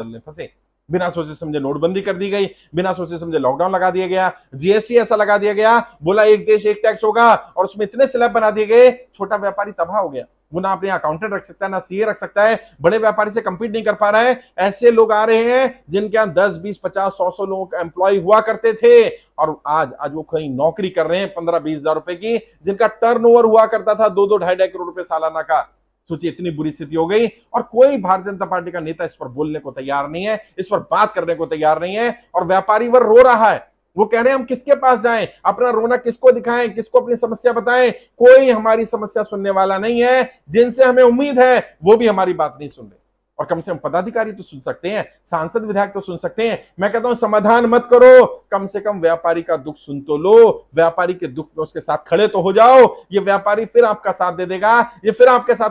फंसे बिना सोचे समझे नोटबंदी कर दी गई बिना सोचे समझे लॉकडाउन लगा दिया गया जीएसटी ऐसा लगा दिया गया बोला एक देश एक टैक्स होगा और उसमें इतने स्लैब बना दिए गए छोटा व्यापारी तबाह हो गया वो ना अपने अकाउंटेंट रख सकता है ना सीए रख सकता है बड़े व्यापारी से कंपीट नहीं कर पा रहा है ऐसे लोग आ रहे हैं जिनके यहाँ दस बीस पचास सौ सौ लोगों का एम्प्लॉय हुआ करते थे और आज आज वो कहीं नौकरी कर रहे हैं पंद्रह बीस हजार रुपए की जिनका टर्नओवर हुआ करता था दो दो ढाई ढाई करोड़ रुपए सालाना का सोचिए इतनी बुरी स्थिति हो गई और कोई भारतीय जनता पार्टी का नेता इस पर बोलने को तैयार नहीं है इस पर बात करने को तैयार नहीं है और व्यापारी वर रो रहा है वो कह रहे हैं हम किसके पास जाएं अपना रोना किसको दिखाएं किसको अपनी समस्या बताएं कोई हमारी समस्या सुनने वाला नहीं है जिनसे हमें उम्मीद है वो भी हमारी बात नहीं सुन रहे और कम से कम पदाधिकारी तो सुन सकते हैं सांसद विधायक तो सुन सकते हैं मैं कहता हूं समाधान मत करो कम से कम व्यापारी का दुख सुन तो लो व्यापारी के दुख में उसके साथ खड़े तो हो जाओ ये व्यापारी फिर आपका साथ दे देगा ये फिर आपके साथ